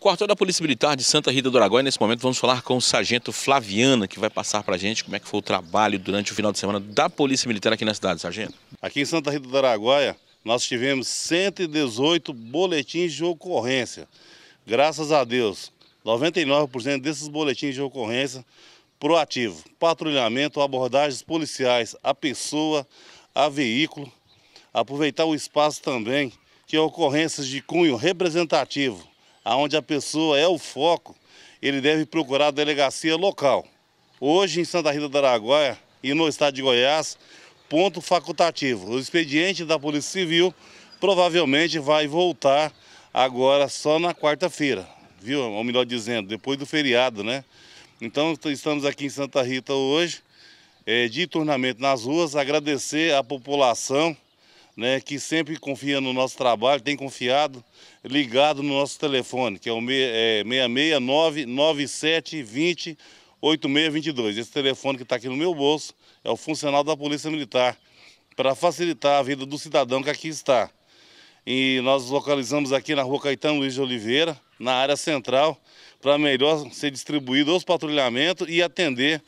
Quartel da Polícia Militar de Santa Rita do Araguaia, nesse momento vamos falar com o sargento Flaviana, que vai passar para a gente como é que foi o trabalho durante o final de semana da Polícia Militar aqui na cidade, sargento. Aqui em Santa Rita do Araguaia, nós tivemos 118 boletins de ocorrência. Graças a Deus, 99% desses boletins de ocorrência proativo, patrulhamento, abordagens policiais, a pessoa, a veículo, aproveitar o espaço também, que é ocorrências de cunho representativo, onde a pessoa é o foco, ele deve procurar a delegacia local. Hoje, em Santa Rita do Araguaia e no estado de Goiás, ponto facultativo. O expediente da Polícia Civil provavelmente vai voltar agora só na quarta-feira, viu? Ou melhor dizendo, depois do feriado, né? Então, estamos aqui em Santa Rita hoje, é, de tornamento nas ruas, agradecer à população né, que sempre confia no nosso trabalho, tem confiado, ligado no nosso telefone, que é o 669 9720 8622. Esse telefone que está aqui no meu bolso é o funcional da Polícia Militar, para facilitar a vida do cidadão que aqui está. E nós localizamos aqui na rua Caetano Luiz de Oliveira, na área central, para melhor ser distribuído os patrulhamentos e atender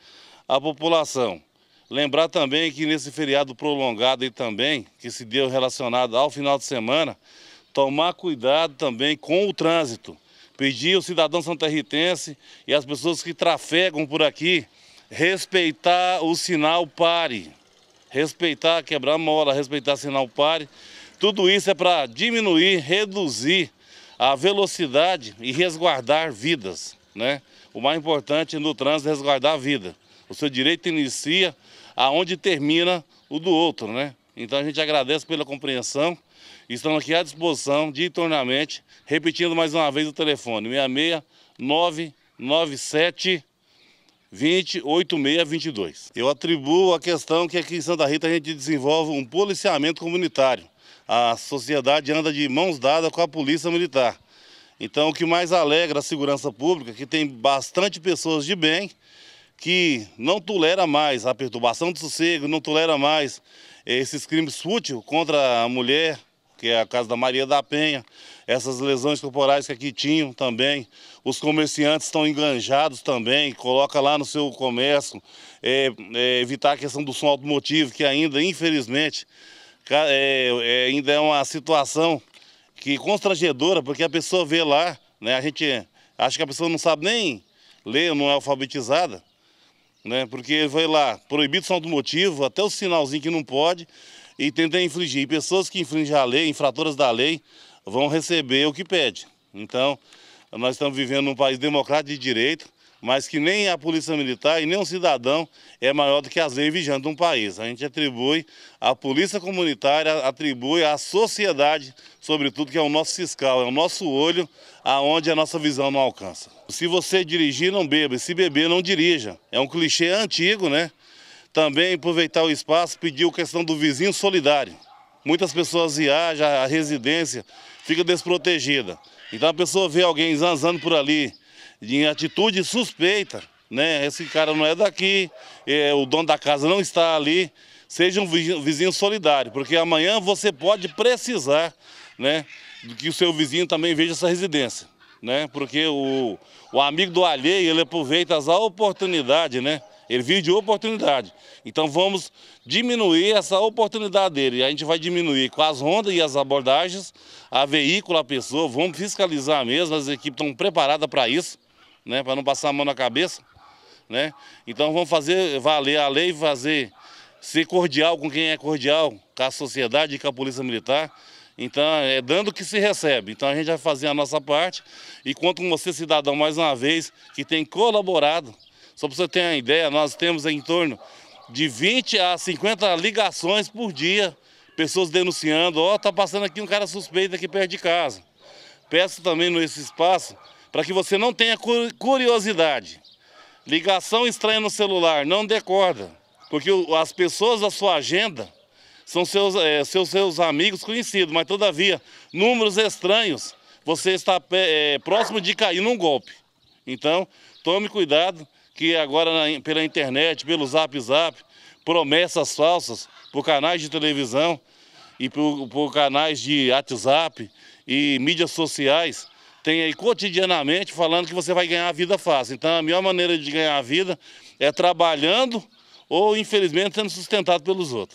a população. Lembrar também que nesse feriado prolongado e também, que se deu relacionado ao final de semana, tomar cuidado também com o trânsito. Pedir ao cidadão santarritense e às pessoas que trafegam por aqui respeitar o sinal pare. Respeitar quebrar mola, respeitar sinal pare. Tudo isso é para diminuir, reduzir a velocidade e resguardar vidas. Né? O mais importante no trânsito é resguardar a vida. O seu direito inicia aonde termina o do outro, né? Então a gente agradece pela compreensão. e Estamos aqui à disposição, diuturnamente, repetindo mais uma vez o telefone: 66997 28622. Eu atribuo a questão que aqui em Santa Rita a gente desenvolve um policiamento comunitário. A sociedade anda de mãos dadas com a polícia militar. Então, o que mais alegra a segurança pública que tem bastante pessoas de bem que não tolera mais a perturbação do sossego, não tolera mais eh, esses crimes fúteis contra a mulher, que é a casa da Maria da Penha, essas lesões corporais que aqui tinham também. Os comerciantes estão enganjados também, coloca lá no seu comércio, é, é, evitar a questão do som automotivo, que ainda, infelizmente, é, ainda é uma situação que constrangedora, porque a pessoa vê lá, né, a gente acha que a pessoa não sabe nem ler, não é alfabetizada, né? Porque vai lá, proibido são do motivo, até o sinalzinho que não pode, e tenta infringir. E pessoas que infringem a lei, infratoras da lei, vão receber o que pede. Então, nós estamos vivendo num país democrático de direito, mas que nem a polícia militar e nem um cidadão é maior do que as leis vigiantes de um país. A gente atribui à polícia comunitária, atribui à sociedade, sobretudo, que é o nosso fiscal, é o nosso olho, aonde a nossa visão não alcança. Se você dirigir, não beba, se beber, não dirija. É um clichê antigo, né? Também aproveitar o espaço, pediu a questão do vizinho solidário. Muitas pessoas viajam, a residência fica desprotegida. Então a pessoa vê alguém zanzando por ali, em atitude suspeita, né? Esse cara não é daqui, é, o dono da casa não está ali. Seja um vizinho solidário, porque amanhã você pode precisar, né? Que o seu vizinho também veja essa residência, né? Porque o, o amigo do alheio, ele aproveita as oportunidades, né? Ele vive de oportunidade. Então vamos diminuir essa oportunidade dele. A gente vai diminuir com as rondas e as abordagens, a veículo, a pessoa, vamos fiscalizar mesmo, as equipes estão preparadas para isso né? Para não passar a mão na cabeça, né? Então vamos fazer valer a lei, fazer ser cordial com quem é cordial, com a sociedade e com a polícia militar. Então, é dando que se recebe. Então, a gente vai fazer a nossa parte. E conto com você, cidadão, mais uma vez, que tem colaborado. Só para você ter uma ideia, nós temos em torno de 20 a 50 ligações por dia. Pessoas denunciando, ó, oh, tá passando aqui um cara suspeito aqui perto de casa. Peço também nesse espaço para que você não tenha curiosidade. Ligação estranha no celular, não decorda, porque as pessoas da sua agenda são seus, é, seus, seus amigos conhecidos, mas todavia, números estranhos, você está é, é, próximo de cair num golpe. Então, tome cuidado que agora na, pela internet, pelo zap zap, promessas falsas por canais de televisão e por, por canais de WhatsApp e mídias sociais, tem aí cotidianamente falando que você vai ganhar a vida fácil. Então, a melhor maneira de ganhar a vida é trabalhando ou, infelizmente, sendo sustentado pelos outros.